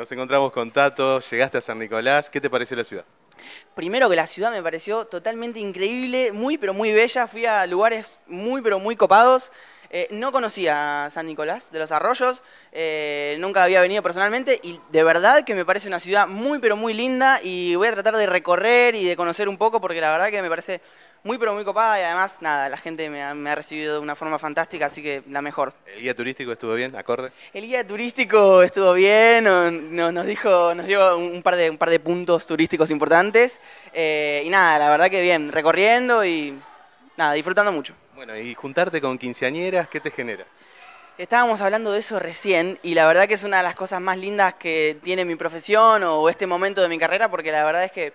Nos encontramos con Tato, llegaste a San Nicolás. ¿Qué te pareció la ciudad? Primero que la ciudad me pareció totalmente increíble, muy pero muy bella. Fui a lugares muy pero muy copados. Eh, no conocía San Nicolás de los Arroyos, eh, nunca había venido personalmente y de verdad que me parece una ciudad muy pero muy linda y voy a tratar de recorrer y de conocer un poco porque la verdad que me parece muy pero muy copada y además, nada, la gente me ha, recibido de una forma fantástica, así que la mejor. ¿El guía turístico estuvo bien, acorde? El guía turístico estuvo bien, nos, nos dijo, nos dio un par de, un par de puntos turísticos importantes eh, y nada, la verdad que bien, recorriendo y nada, disfrutando mucho. Bueno, y juntarte con quinceañeras, ¿qué te genera? Estábamos hablando de eso recién y la verdad que es una de las cosas más lindas que tiene mi profesión o este momento de mi carrera porque la verdad es que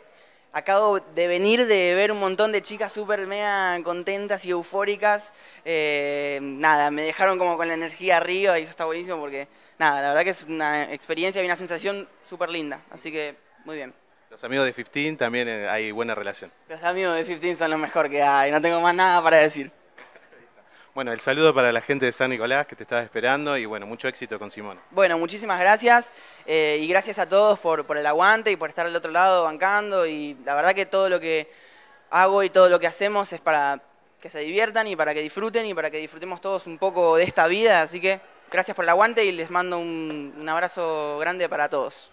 Acabo de venir de ver un montón de chicas súper mega contentas y eufóricas. Eh, nada, me dejaron como con la energía arriba y eso está buenísimo porque, nada, la verdad que es una experiencia y una sensación súper linda. Así que, muy bien. Los amigos de 15 también eh, hay buena relación. Los amigos de 15 son lo mejor que hay, no tengo más nada para decir. Bueno, el saludo para la gente de San Nicolás que te estaba esperando y bueno, mucho éxito con Simón. Bueno, muchísimas gracias eh, y gracias a todos por, por el aguante y por estar al otro lado bancando y la verdad que todo lo que hago y todo lo que hacemos es para que se diviertan y para que disfruten y para que disfrutemos todos un poco de esta vida, así que gracias por el aguante y les mando un, un abrazo grande para todos.